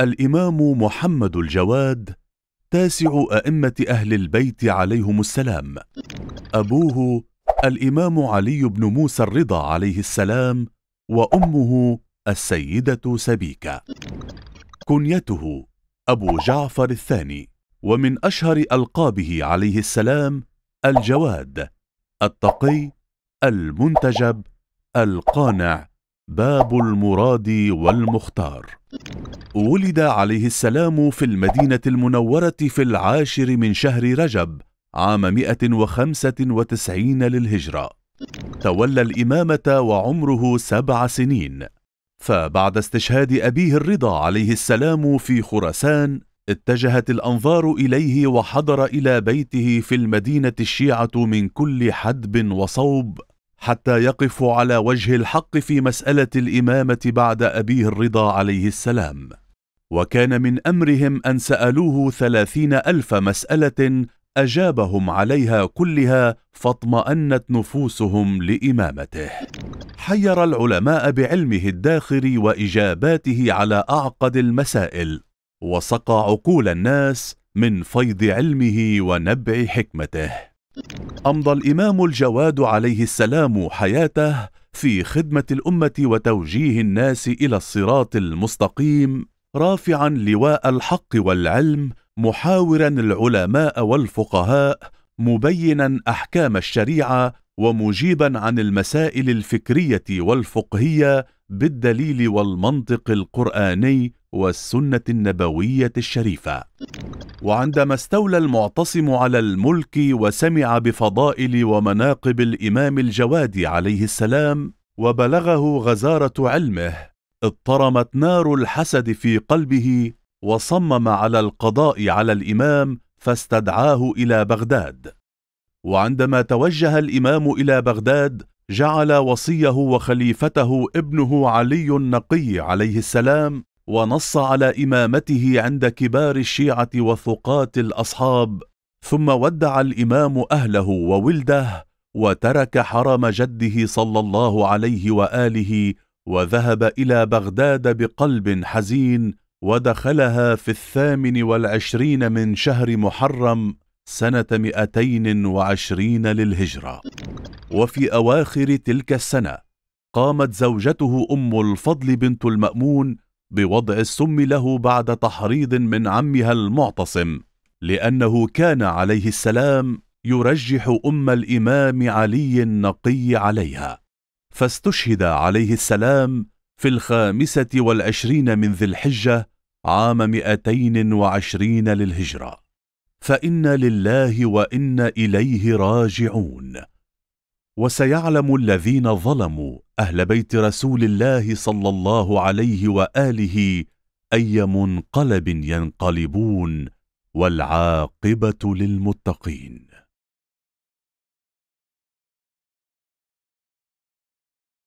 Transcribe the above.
الإمام محمد الجواد تاسع أئمة أهل البيت عليهم السلام أبوه الإمام علي بن موسى الرضا عليه السلام وأمه السيدة سبيكة كنيته أبو جعفر الثاني ومن أشهر ألقابه عليه السلام الجواد التقي المنتجب القانع باب المراد والمختار ولد عليه السلام في المدينة المنورة في العاشر من شهر رجب عام 195 للهجرة تولى الإمامة وعمره سبع سنين فبعد استشهاد أبيه الرضا عليه السلام في خراسان اتجهت الأنظار إليه وحضر إلى بيته في المدينة الشيعة من كل حدب وصوب حتى يقف على وجه الحق في مسألة الإمامة بعد أبيه الرضا عليه السلام وكان من أمرهم أن سألوه ثلاثين ألف مسألة أجابهم عليها كلها فاطمأنت نفوسهم لإمامته حير العلماء بعلمه الداخر وإجاباته على أعقد المسائل وسقى عقول الناس من فيض علمه ونبع حكمته أمضى الإمام الجواد عليه السلام حياته في خدمة الأمة وتوجيه الناس إلى الصراط المستقيم رافعا لواء الحق والعلم محاورا العلماء والفقهاء مبينا أحكام الشريعة ومجيبا عن المسائل الفكرية والفقهية بالدليل والمنطق القرآني والسنة النبوية الشريفة وعندما استولى المعتصم على الملك وسمع بفضائل ومناقب الإمام الجواد عليه السلام وبلغه غزارة علمه اضطرمت نار الحسد في قلبه وصمم على القضاء على الإمام فاستدعاه إلى بغداد وعندما توجه الإمام إلى بغداد جعل وصيه وخليفته ابنه علي النقي عليه السلام ونص على إمامته عند كبار الشيعة وثقاة الأصحاب ثم ودع الإمام أهله وولده وترك حرم جده صلى الله عليه وآله وذهب إلى بغداد بقلب حزين ودخلها في الثامن والعشرين من شهر محرم سنة مئتين وعشرين للهجرة وفي أواخر تلك السنة قامت زوجته أم الفضل بنت المأمون بوضع السم له بعد تحريض من عمها المعتصم لأنه كان عليه السلام يرجح أم الإمام علي النقي عليها فاستشهد عليه السلام في الخامسة والعشرين من ذي الحجة عام 220 للهجرة فإنا لله وإنا إليه راجعون وسيعلم الذين ظلموا أهل بيت رسول الله صلى الله عليه وآله أي منقلب ينقلبون والعاقبة للمتقين